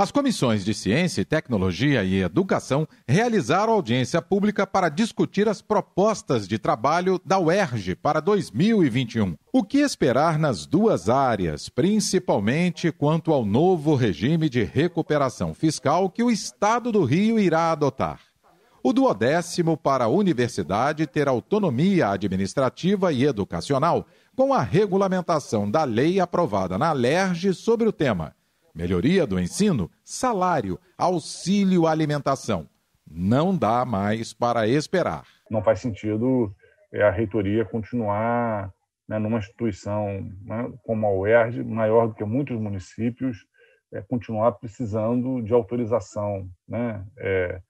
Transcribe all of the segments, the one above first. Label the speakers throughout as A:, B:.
A: As comissões de Ciência, Tecnologia e Educação realizaram audiência pública para discutir as propostas de trabalho da UERJ para 2021. O que esperar nas duas áreas, principalmente quanto ao novo regime de recuperação fiscal que o Estado do Rio irá adotar? O duodécimo para a universidade ter autonomia administrativa e educacional, com a regulamentação da lei aprovada na LERJ sobre o tema melhoria do ensino, salário, auxílio alimentação. Não dá mais para esperar. Não faz
B: sentido é, a reitoria continuar né, numa instituição né, como a UERJ, maior do que muitos municípios, é, continuar precisando de autorização né, é,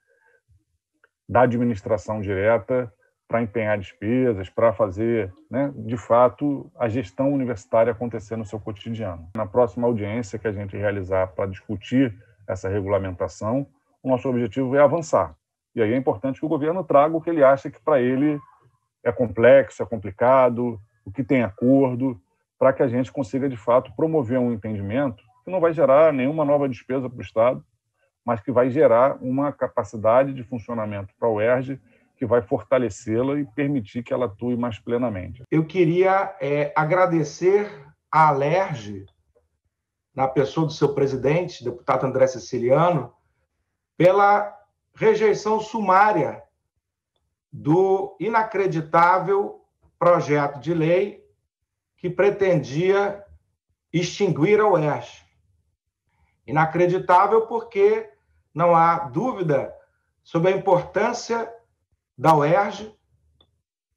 B: da administração direta para empenhar despesas, para fazer, né, de fato, a gestão universitária acontecer no seu cotidiano. Na próxima audiência que a gente realizar para discutir essa regulamentação, o nosso objetivo é avançar. E aí é importante que o governo traga o que ele acha que para ele é complexo, é complicado, o que tem acordo, para que a gente consiga, de fato, promover um entendimento que não vai gerar nenhuma nova despesa para o Estado, mas que vai gerar uma capacidade de funcionamento para o ERJ que vai fortalecê-la
C: e permitir que ela atue mais plenamente. Eu queria é, agradecer à Alerge, na pessoa do seu presidente, deputado André Siciliano, pela rejeição sumária do inacreditável projeto de lei que pretendia extinguir a UERJ. Inacreditável porque não há dúvida sobre a importância da UERJ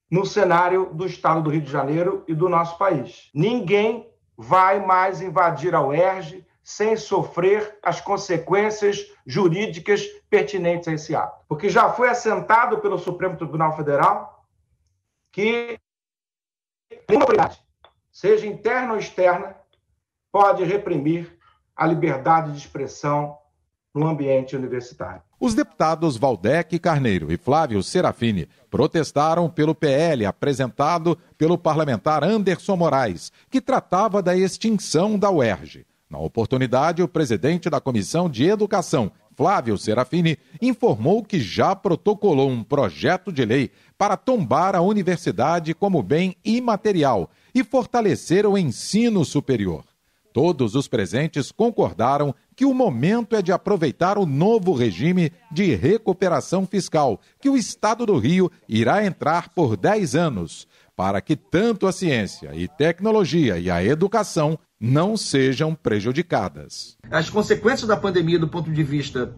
C: no cenário do estado do Rio de Janeiro e do nosso país. Ninguém vai mais invadir a UERJ sem sofrer as consequências jurídicas pertinentes a esse ato. Porque já foi assentado pelo Supremo Tribunal Federal que nenhuma autoridade, seja interna ou externa, pode reprimir a liberdade de expressão no ambiente universitário.
A: Os deputados Valdec Carneiro e Flávio Serafini protestaram pelo PL apresentado pelo parlamentar Anderson Moraes, que tratava da extinção da UERJ. Na oportunidade, o presidente da Comissão de Educação, Flávio Serafini, informou que já protocolou um projeto de lei para tombar a universidade como bem imaterial e fortalecer o ensino superior. Todos os presentes concordaram que o momento é de aproveitar o novo regime de recuperação fiscal, que o Estado do Rio irá entrar por 10 anos, para que tanto a ciência e tecnologia e a educação não sejam prejudicadas.
D: As consequências da pandemia, do ponto de vista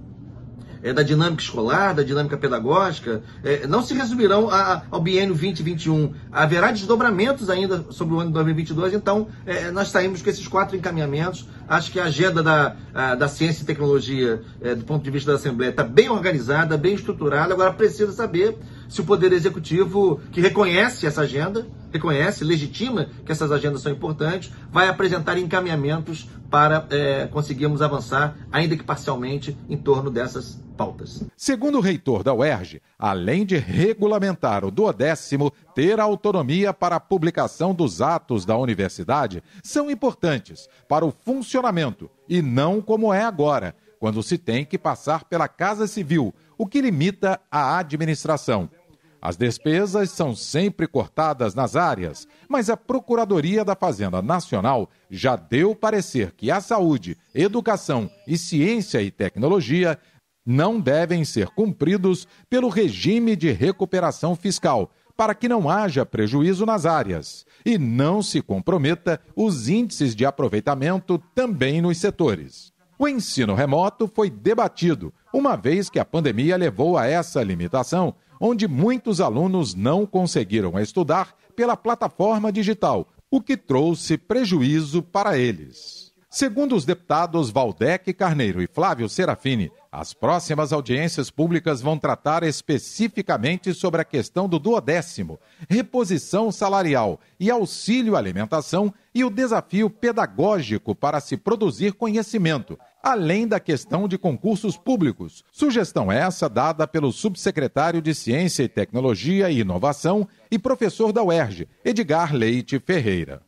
D: é, da dinâmica escolar, da dinâmica pedagógica, é, não se resumirão a, ao biênio 2021. Haverá desdobramentos ainda sobre o ano de 2022, então é, nós saímos com esses quatro encaminhamentos. Acho que a agenda da, a, da ciência e tecnologia, é, do ponto de vista da Assembleia, está bem organizada, bem estruturada. Agora precisa saber se o Poder Executivo, que reconhece essa agenda, reconhece, legitima que essas agendas são importantes, vai apresentar encaminhamentos para é, conseguirmos avançar, ainda que parcialmente, em torno dessas pautas.
A: Segundo o reitor da UERJ, além de regulamentar o duodécimo, ter autonomia para a publicação dos atos da universidade são importantes para o funcionamento e não como é agora, quando se tem que passar pela Casa Civil, o que limita a administração. As despesas são sempre cortadas nas áreas, mas a Procuradoria da Fazenda Nacional já deu parecer que a saúde, educação e ciência e tecnologia não devem ser cumpridos pelo regime de recuperação fiscal, para que não haja prejuízo nas áreas e não se comprometa os índices de aproveitamento também nos setores. O ensino remoto foi debatido, uma vez que a pandemia levou a essa limitação, onde muitos alunos não conseguiram estudar pela plataforma digital, o que trouxe prejuízo para eles. Segundo os deputados Valdec Carneiro e Flávio Serafini, as próximas audiências públicas vão tratar especificamente sobre a questão do duodécimo, reposição salarial e auxílio alimentação e o desafio pedagógico para se produzir conhecimento, além da questão de concursos públicos. Sugestão essa dada pelo subsecretário de Ciência e Tecnologia e Inovação e professor da UERJ, Edgar Leite Ferreira.